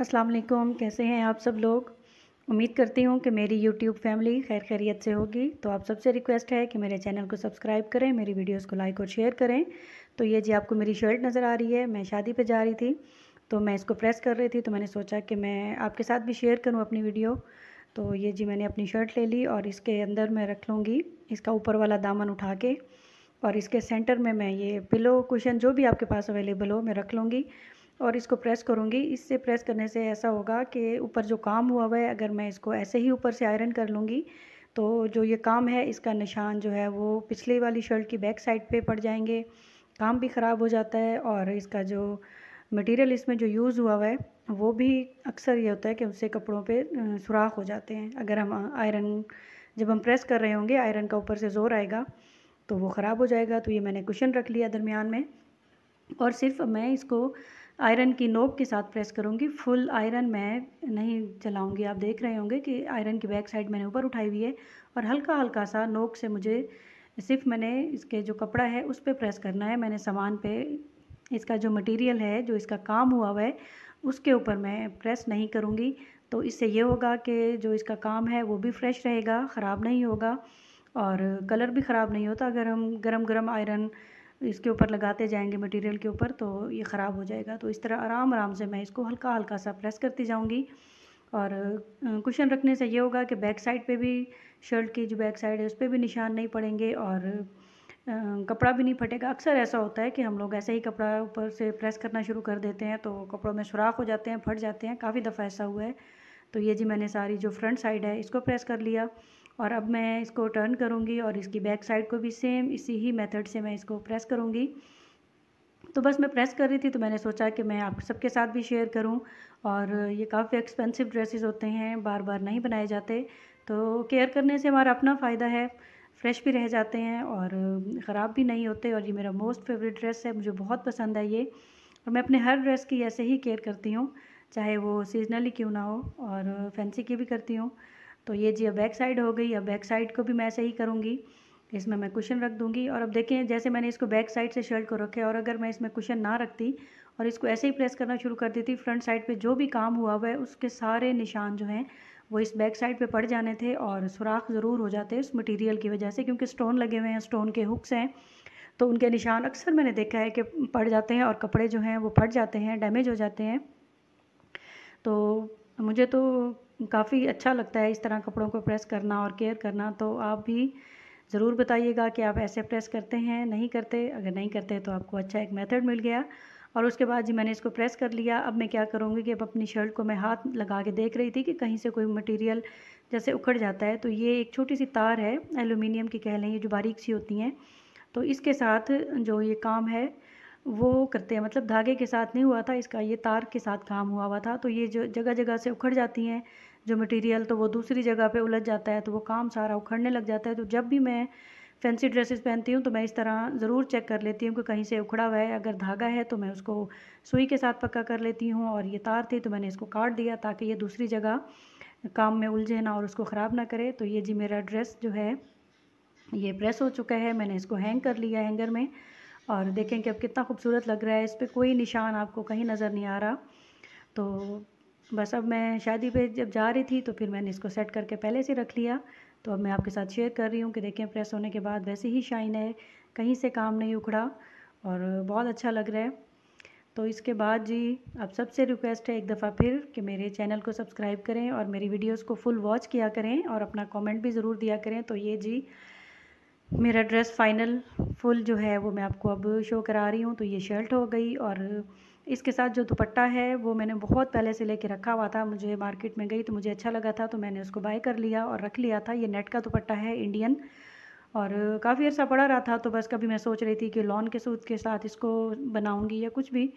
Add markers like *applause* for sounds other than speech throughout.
असलकुम कैसे हैं आप सब लोग उम्मीद करती हूँ कि मेरी यूट्यूब फैमिली खैर खैरियत से होगी तो आप सबसे रिक्वेस्ट है कि मेरे चैनल को सब्सक्राइब करें मेरी वीडियोस को लाइक और शेयर करें तो ये जी आपको मेरी शर्ट नज़र आ रही है मैं शादी पे जा रही थी तो मैं इसको प्रेस कर रही थी तो मैंने सोचा कि मैं आपके साथ भी शेयर करूँ अपनी वीडियो तो ये जी मैंने अपनी शर्ट ले ली और इसके अंदर मैं रख लूँगी इसका ऊपर वाला दामन उठा के और इसके सेंटर में मैं ये पिलो कुशन जो भी आपके पास अवेलेबल हो मैं रख लूँगी और इसको प्रेस करूँगी इससे प्रेस करने से ऐसा होगा कि ऊपर जो काम हुआ हुआ है अगर मैं इसको ऐसे ही ऊपर से आयरन कर लूँगी तो जो ये काम है इसका निशान जो है वो पिछली वाली शर्ट की बैक साइड पर पड़ जाएंगे काम भी ख़राब हो जाता है और इसका जो मटेरियल इसमें जो यूज़ हुआ हुआ है वो भी अक्सर ये होता है कि उससे कपड़ों पे सुराख हो जाते हैं अगर हम आयरन जब हम प्रेस कर रहे होंगे आयरन का ऊपर से ज़ोर आएगा तो वो ख़राब हो जाएगा तो ये मैंने कुशन रख लिया दरमियान में और सिर्फ मैं इसको आयरन की नोक के साथ प्रेस करूँगी फुल आयरन मैं नहीं चलाऊँगी आप देख रहे होंगे कि आयरन की बैक साइड मैंने ऊपर उठाई हुई है और हल्का हल्का सा नोक से मुझे सिर्फ मैंने इसके जो कपड़ा है उस पर प्रेस करना है मैंने सामान पे इसका जो मटेरियल है जो इसका काम हुआ हुआ है उसके ऊपर मैं प्रेस नहीं करूँगी तो इससे ये होगा कि जो इसका काम है वो भी फ्रेश रहेगा ख़राब नहीं होगा और कलर भी ख़राब नहीं होता अगर हम गरम गरम आयरन इसके ऊपर लगाते जाएंगे मटेरियल के ऊपर तो ये ख़राब हो जाएगा तो इस तरह आराम आराम से मैं इसको हल्का हल्का सा प्रेस करती जाऊँगी और कुशन रखने से ये होगा कि बैक साइड पे भी शर्ट की जो बैक साइड है उस पर भी निशान नहीं पड़ेंगे और कपड़ा भी नहीं फटेगा अक्सर ऐसा होता है कि हम लोग ऐसे ही कपड़ा ऊपर से प्रेस करना शुरू कर देते हैं तो कपड़ों में सुराख हो जाते हैं फट जाते हैं काफ़ी दफ़ा ऐसा हुआ है तो ये जी मैंने सारी जो फ्रंट साइड है इसको प्रेस कर लिया और अब मैं इसको टर्न करूँगी और इसकी बैक साइड को भी सेम इसी ही मेथड से मैं इसको प्रेस करूँगी तो बस मैं प्रेस कर रही थी तो मैंने सोचा कि मैं आप सबके साथ भी शेयर करूं और ये काफ़ी एक्सपेंसिव ड्रेसेस होते हैं बार बार नहीं बनाए जाते तो केयर करने से हमारा अपना फ़ायदा है फ्रेश भी रह जाते हैं और ख़राब भी नहीं होते और ये मेरा मोस्ट फेवरेट ड्रेस है मुझे बहुत पसंद है ये और मैं अपने हर ड्रेस की ऐसे ही केयर करती हूँ चाहे वो सीजनली क्यों ना हो और फैंसी की भी करती हूँ तो ये जी अब बैक साइड हो गई अब बैक साइड को भी मैं ऐसे ही करूँगी इसमें मैं कुशन रख दूँगी और अब देखें जैसे मैंने इसको बैक साइड से शर्ट को रखे और अगर मैं इसमें कुशन ना रखती और इसको ऐसे ही प्रेस करना शुरू कर देती फ्रंट साइड पे जो भी काम हुआ हुआ है उसके सारे निशान जो हैं वो इस बैक साइड पे पड़ जाने थे और सुराख ज़रूर हो जाते उस मटेरियल की वजह से क्योंकि स्टोन लगे हुए हैं स्टोन के हुक्स हैं तो उनके निशान अक्सर मैंने देखा है कि पड़ जाते हैं और कपड़े जो हैं वो फट जाते हैं डैमेज हो जाते हैं तो मुझे तो काफ़ी अच्छा लगता है इस तरह कपड़ों को प्रेस करना और केयर करना तो आप भी ज़रूर बताइएगा कि आप ऐसे प्रेस करते हैं नहीं करते अगर नहीं करते तो आपको अच्छा एक मेथड मिल गया और उसके बाद जी मैंने इसको प्रेस कर लिया अब मैं क्या करूँगी कि अब अपनी शर्ट को मैं हाथ लगा के देख रही थी कि कहीं से कोई मटेरियल जैसे उखड़ जाता है तो ये एक छोटी सी तार है एलुमिनियम की कह लें ये जो बारीक सी होती हैं तो इसके साथ जो ये काम है वो करते हैं मतलब धागे के साथ नहीं हुआ था इसका ये तार के साथ काम हुआ हुआ था तो ये जो जगह जगह से उखड़ जाती हैं जो मटेरियल तो वो दूसरी जगह पे उलझ जाता है तो वो काम सारा उखड़ने लग जाता है तो जब भी मैं फैंसी ड्रेसेस पहनती हूँ तो मैं इस तरह ज़रूर चेक कर लेती हूँ कि कहीं से उखड़ा हुआ है अगर धागा है तो मैं उसको सुई के साथ पक्का कर लेती हूँ और ये तार थी तो मैंने इसको काट दिया ताकि ये दूसरी जगह काम में उलझे ना और उसको ख़राब ना करे तो ये जी मेरा ड्रेस जो है ये प्रेस हो चुका है मैंने इसको हैंग कर लिया हैंगर में और देखें कि अब कितना खूबसूरत लग रहा है इस पर कोई निशान आपको कहीं नज़र नहीं आ रहा तो बस अब मैं शादी पे जब जा रही थी तो फिर मैंने इसको सेट करके पहले से रख लिया तो अब मैं आपके साथ शेयर कर रही हूँ कि देखें प्रेस होने के बाद वैसे ही शाइन है कहीं से काम नहीं उखड़ा और बहुत अच्छा लग रहा है तो इसके बाद जी अब सबसे रिक्वेस्ट है एक दफ़ा फिर कि मेरे चैनल को सब्सक्राइब करें और मेरी वीडियोस को फुल वॉच किया करें और अपना कमेंट भी ज़रूर दिया करें तो ये जी मेरा ड्रेस फाइनल फुल जो है वो मैं आपको अब शो करा रही हूँ तो ये शर्ट हो गई और इसके साथ जो दुपट्टा है वो मैंने बहुत पहले से लेके रखा हुआ था मुझे मार्केट में गई तो मुझे अच्छा लगा था तो मैंने उसको बाय कर लिया और रख लिया था ये नेट का दुपट्टा है इंडियन और काफ़ी अर्सा पड़ा रहा था तो बस कभी मैं सोच रही थी कि लॉन के सूट के साथ इसको बनाऊँगी या कुछ भी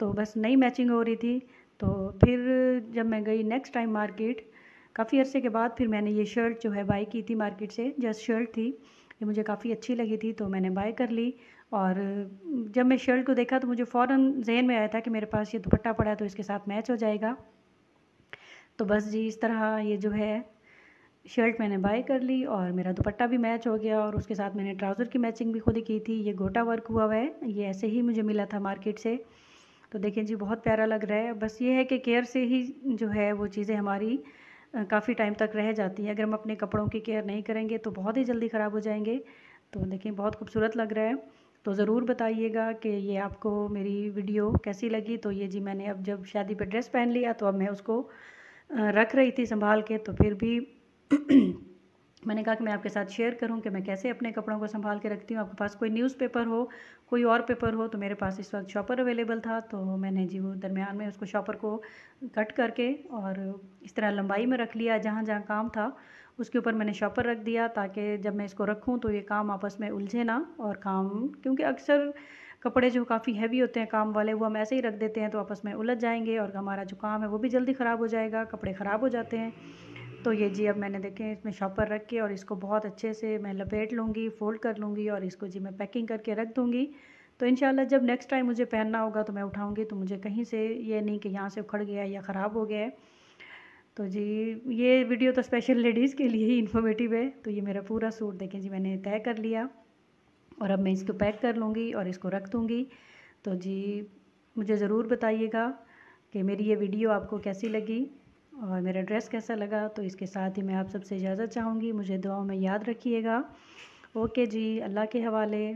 तो बस नई मैचिंग हो रही थी तो फिर जब मैं गई नेक्स्ट टाइम मार्केट काफ़ी अर्से के बाद फिर मैंने ये शर्ट जो है बाई की थी मार्केट से जस्ट शर्ट थी ये मुझे काफ़ी अच्छी लगी थी तो मैंने बाय कर ली और जब मैं शर्ट को देखा तो मुझे फ़ौर जहन में आया था कि मेरे पास ये दुपट्टा पड़ा है तो इसके साथ मैच हो जाएगा तो बस जी इस तरह ये जो है शर्ट मैंने बाय कर ली और मेरा दुपट्टा भी मैच हो गया और उसके साथ मैंने ट्राउज़र की मैचिंग भी खुद ही की थी ये गोटा वर्क हुआ हुआ है ये ऐसे ही मुझे मिला था मार्केट से तो देखें जी बहुत प्यारा लग रहा है बस ये है कि केयर से ही जो है वो चीज़ें हमारी काफ़ी टाइम तक रह जाती हैं अगर हम अपने कपड़ों की केयर नहीं करेंगे तो बहुत ही जल्दी ख़राब हो जाएंगे तो देखें बहुत खूबसूरत लग रहा है तो ज़रूर बताइएगा कि ये आपको मेरी वीडियो कैसी लगी तो ये जी मैंने अब जब शादी पे ड्रेस पहन लिया तो अब मैं उसको रख रही थी संभाल के तो फिर भी *clears throat* मैंने कहा कि मैं आपके साथ शेयर करूं कि मैं कैसे अपने कपड़ों को संभाल के रखती हूँ आपके पास कोई न्यूज़पेपर हो कोई और पेपर हो तो मेरे पास इस वक्त शॉपर अवेलेबल था तो मैंने जी वो दरमियान में उसको शॉपर को कट करके और इस तरह लंबाई में रख लिया जहाँ जहाँ काम था उसके ऊपर मैंने शॉपर रख दिया ताकि जब मैं इसको रखूँ तो ये काम आपस में उलझे ना और काम क्योंकि अक्सर कपड़े जो काफ़ी हैवी होते हैं काम वाले वो हम ऐसे ही रख देते हैं तो आपस में उलझ जाएंगे और हमारा जो काम है वो भी जल्दी ख़राब हो जाएगा कपड़े ख़राब हो जाते हैं तो ये जी अब मैंने देखें इसमें शॉपर रख के और इसको बहुत अच्छे से मैं लपेट लूँगी फ़ोल्ड कर लूँगी और इसको जी मैं पैकिंग करके रख दूँगी तो इन जब नेक्स्ट टाइम मुझे पहनना होगा तो मैं उठाऊँगी तो मुझे कहीं से ये नहीं कि यहाँ से उखड़ गया या ख़राब हो गया है तो जी ये वीडियो तो स्पेशल लेडीज़ के लिए ही इन्फॉर्मेटिव है तो ये मेरा पूरा सूट देखें जी मैंने तय कर लिया और अब मैं इसको पैक कर लूँगी और इसको रख दूँगी तो जी मुझे ज़रूर बताइएगा कि मेरी ये वीडियो आपको कैसी लगी और मेरा ड्रेस कैसा लगा तो इसके साथ ही मैं आप सबसे इजाज़त चाहूँगी मुझे दुआओं में याद रखिएगा ओके जी अल्लाह के हवाले